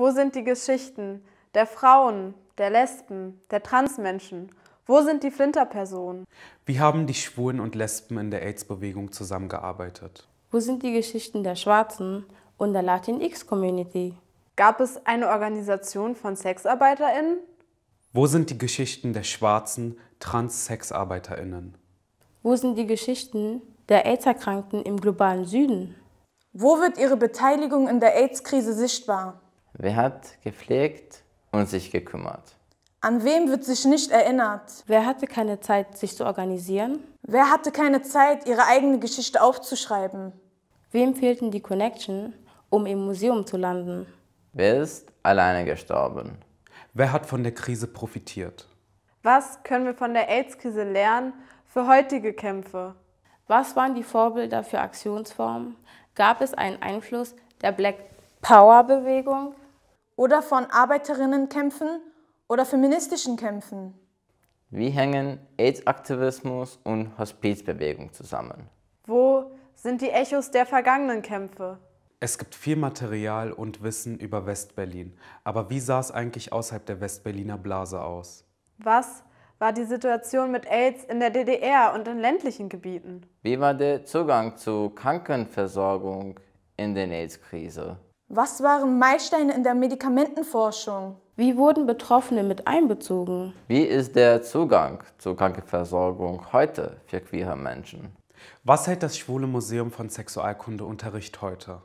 Wo sind die Geschichten der Frauen, der Lesben, der Transmenschen? Wo sind die Flinterpersonen? Wie haben die Schwulen und Lesben in der AIDS-Bewegung zusammengearbeitet? Wo sind die Geschichten der Schwarzen und der Latinx-Community? Gab es eine Organisation von SexarbeiterInnen? Wo sind die Geschichten der schwarzen Trans-SexarbeiterInnen? Wo sind die Geschichten der AIDS-Erkrankten im globalen Süden? Wo wird ihre Beteiligung in der AIDS-Krise sichtbar? Wer hat gepflegt und sich gekümmert? An wem wird sich nicht erinnert? Wer hatte keine Zeit, sich zu organisieren? Wer hatte keine Zeit, ihre eigene Geschichte aufzuschreiben? Wem fehlten die Connection, um im Museum zu landen? Wer ist alleine gestorben? Wer hat von der Krise profitiert? Was können wir von der AIDS-Krise lernen für heutige Kämpfe? Was waren die Vorbilder für Aktionsformen? Gab es einen Einfluss der Black Power-Bewegung? oder von Arbeiterinnenkämpfen oder feministischen Kämpfen? Wie hängen AIDS-Aktivismus und Hospizbewegung zusammen? Wo sind die Echos der vergangenen Kämpfe? Es gibt viel Material und Wissen über Westberlin. Aber wie sah es eigentlich außerhalb der Westberliner Blase aus? Was war die Situation mit AIDS in der DDR und in ländlichen Gebieten? Wie war der Zugang zu Krankenversorgung in der AIDS-Krise? Was waren Meilensteine in der Medikamentenforschung? Wie wurden Betroffene mit einbezogen? Wie ist der Zugang zur Krankenversorgung heute für queere Menschen? Was hält das Schwule Museum von Sexualkundeunterricht heute?